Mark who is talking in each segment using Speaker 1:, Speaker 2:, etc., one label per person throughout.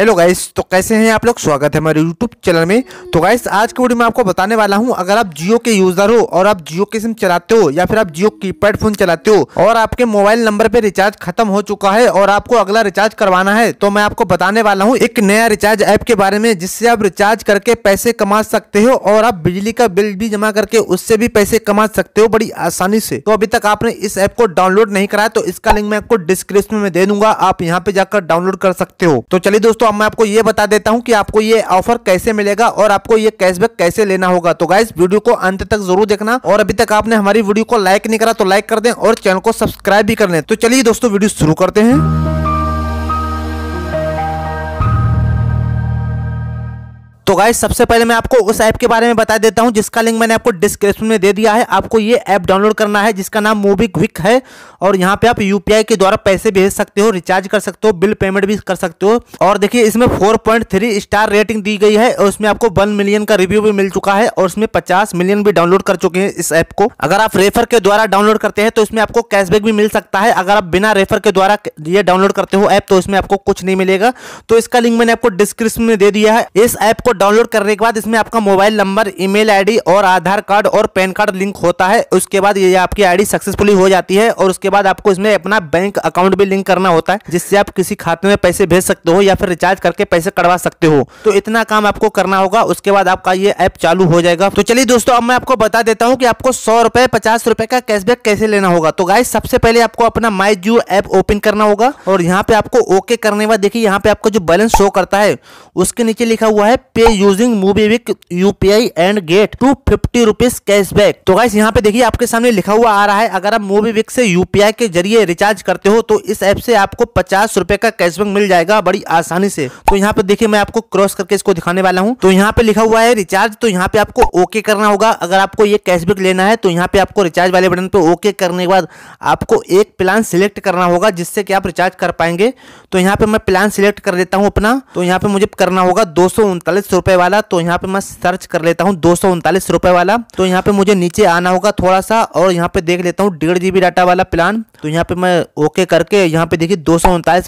Speaker 1: hello guys तो कैसे हैं आप लोग स्वागत है हमारे यूट्यूब चैनल में तो गाइस आज के वीडियो में आपको बताने वाला हूं अगर आप जियो के यूजर हो और आप जियो के सिम चलाते हो या फिर आप जियो कीपैड फोन चलाते हो और आपके मोबाइल नंबर पे रिचार्ज खत्म हो चुका है और आपको अगला रिचार्ज करवाना है तो मैं आपको बताने वाला हूँ एक नया रिचार्ज ऐप के बारे में जिससे आप रिचार्ज करके पैसे कमा सकते हो और आप बिजली का बिल भी जमा करके उससे भी पैसे कमा सकते हो बड़ी आसानी से तो अभी तक आपने इस ऐप को डाउनलोड नहीं कराया तो इसका लिंक मैं आपको डिस्क्रिप्शन में दे दूंगा आप यहाँ पे जाकर डाउनलोड कर सकते हो तो चलिए दोस्तों अब मैं आपको ये बता देता हूँ कि आपको ये ऑफर कैसे मिलेगा और आपको ये कैशबैक कैसे लेना होगा तो गाइज वीडियो को अंत तक जरूर देखना और अभी तक आपने हमारी वीडियो को लाइक नहीं करा तो लाइक कर दें और चैनल को सब्सक्राइब भी कर लें तो चलिए दोस्तों वीडियो शुरू करते हैं तो गाइज सबसे पहले मैं आपको उस ऐप के बारे में बता देता हूँ जिसका लिंक मैंने आपको डिस्क्रिप्शन में दे दिया है आपको ये ऐप डाउनलोड करना है जिसका नाम मोबी क्विक है और यहाँ पे आप यूपीआई के द्वारा पैसे भेज सकते हो रिचार्ज कर सकते हो बिल पेमेंट भी कर सकते हो और देखिए इसमें four point three star rating दी गई है और उसमें आपको वन मिलियन का रिव्यू भी मिल चुका है और उसमें पचास मिलियन भी डाउनलोड कर चुके हैं इस ऐप को अगर आप रेफर के द्वारा डाउनलोड करते हैं तो इसमें आपको कैशबैक भी मिल सकता है अगर आप बिना रेफर के द्वारा ये डाउनलोड करते हो ऐप तो इसमें आपको कुछ नहीं मिलेगा तो इसका लिंक मैंने आपको डिस्क्रिप्शन में दे दिया है इस ऐप को डाउनलोड करने के बाद इसमें आपका मोबाइल नंबर ईमेल आईडी और आधार कार्ड और पैन कार्ड लिंक होता है उसके बाद ये आपकी आईडी सक्सेसफुली हो जाती है और उसके बाद आपको इसमें अपना बैंक अकाउंट भी लिंक करना होता है जिससे आप किसी खाते में पैसे भेज सकते हो या फिर रिचार्ज करके पैसे कड़वा सकते हो तो इतना काम आपको करना होगा उसके बाद आपका ये ऐप चालू हो जाएगा तो चलिए दोस्तों अब मैं आपको बता देता हूँ की आपको सौ रुपए पचास रुपए का कैशबैक कैसे लेना होगा तो गाय सबसे पहले आपको अपना माई जियो ऐप ओपन करना होगा और यहाँ पे आपको ओके करने के बाद देखिए यहाँ पे आपका जो बैलेंस शो करता है उसके नीचे लिखा हुआ है pay by using MobiKwik UPI and get to fifty rupees cashback तो गाइस यहाँ पे देखिए आपके सामने लिखा हुआ आ रहा है अगर आप मूवी विक से यूपीआई के जरिए रिचार्ज करते हो तो इस ऐप से आपको पचास रूपए का कैशबैक मिल जाएगा बड़ी आसानी से तो यहाँ पे देखिए मैं आपको क्रॉस करके इसको दिखाने वाला हूँ तो यहाँ पे लिखा हुआ है रिचार्ज तो यहाँ पे आपको ओके करना होगा अगर आपको ये कैशबैक लेना है तो यहाँ पे आपको रिचार्ज वाले बटन पे ओके करने के बाद आपको एक प्लान सिलेक्ट करना होगा जिससे कि आप रिचार्ज कर पाएंगे तो यहाँ पे मैं प्लान सिलेक्ट कर लेता हूँ अपना तो यहाँ पे मुझे करना होगा दो सौ रुपए वाला तो यहाँ पे मैं सर्च कर लेता हूँ दो सौ उनतालीस रुपए वाला तो यहाँ पे मुझे नीचे आना होगा थोड़ा सा और यहाँ पे देख लेता हूँ डेढ़ जीबी डाटा वाला प्लान तो यहाँ पे मैं ओके करके यहाँ पे देखिए दो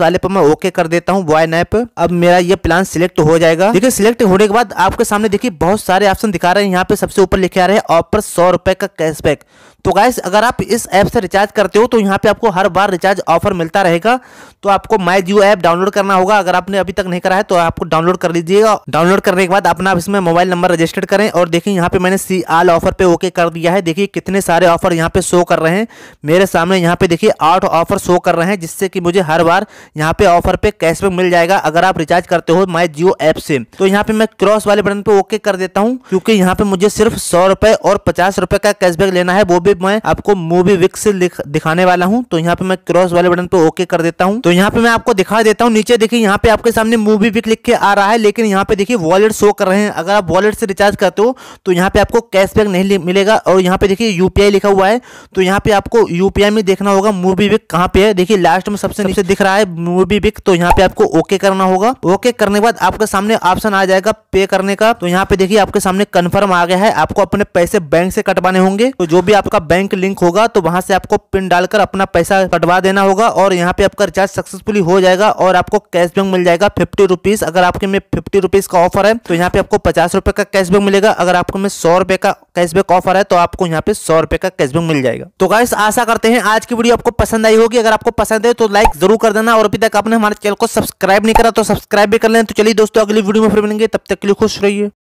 Speaker 1: वाले पे मैं ओके कर देता हूँ वाई नैप अब मेरा ये प्लान सिलेक्ट हो जाएगा देखिए सिलेक्ट होने के बाद आपके सामने देखिए बहुत सारे ऑप्शन दिखा रहे हैं यहाँ पे सबसे ऊपर लिखे आ रहे हैं ऑफर सौ का कैशबैक तो गैस अगर आप इस ऐप से रिचार्ज करते हो तो यहाँ पे आपको हर बार रिचार्ज ऑफर मिलता रहेगा तो आपको माई जियो ऐप डाउनलोड करना होगा अगर आपने अभी तक नहीं करा है तो आपको डाउनलोड कर लीजिएगा डाउनलोड करने के बाद अपना आप इसमें मोबाइल नंबर रजिस्टर्ड करें और देखिए यहाँ पे मैंने सी आल ऑफर पे ओके कर दिया है देखिए कितने सारे ऑफर यहाँ पे शो कर रहे हैं मेरे सामने यहाँ पे देखिए आठ ऑफर शो कर रहे हैं जिससे कि मुझे हर बार यहाँ पे ऑफर पे कैशबैक मिल जाएगा अगर आप रिचार्ज करते हो माई जियो ऐप से तो यहाँ पे मैं क्रॉस वाले बटन पे ओके कर देता हूँ क्योंकि यहाँ पे मुझे सिर्फ सौ और पचास का कैशबैक लेना है वो भी पे मैं आपको मूवी विक से दिखाने वाला हूँ तो यहाँ पे मैं क्रॉस वाले बटन पे ओके कर देता हूँ तो यहाँ पे मैं आपको दिखा देता हूँ नीचे देखिए यहाँ पे आपके सामने मूवी विक लिख के आ रहा है लेकिन यहाँ पे देखिए वॉलेट शो कर रहे हैं अगर आप वॉलेट से रिचार्ज करते हो तो यहाँ पे आपको कैशबैक नहीं मिलेगा और यहाँ पे देखिए यूपीआई लिखा हुआ है तो यहाँ पे आपको यूपीआई में देखना होगा मूवी विक कहाँ पे है देखिए लास्ट में सबसे नीचे दिख रहा है मूवी विक तो यहाँ पे आपको ओके करना होगा ओके करने के बाद आपके सामने ऑप्शन आ जाएगा पे करने का तो यहाँ पे देखिए आपके सामने कन्फर्म आ गया है आपको अपने पैसे बैंक से कटवाने होंगे तो जो भी आपका बैंक लिंक होगा तो वहां से आपको पिन डालकर अपना पैसा कटवा देना होगा और यहाँ पे आपका रिचार्ज सक्सेसफुली हो जाएगा और आपको कैशबैक मिल जाएगा फिफ्टी रुपीज अगर आपके में फिफ्टी रुपीज का ऑफर है तो यहाँ पे आपको पचास रुपए का कैशबैक मिलेगा अगर आपको में सौ रुपए का कैशबैक ऑफर है तो आपको यहाँ पे सौ रुपए का कैशबैक मिल जाएगा तो गाइस आशा करते हैं आज की वीडियो आपको पसंद आई होगी अगर आपको पसंद है तो लाइक जरूर कर देना और अभी तक आपने हमारे चैनल को सब्सक्राइब नहीं करा तो सब्सक्राइब भी कर ले तो चलिए दोस्तों अगली वीडियो में फिर मिलेंगे तब तक के लिए खुश रहिए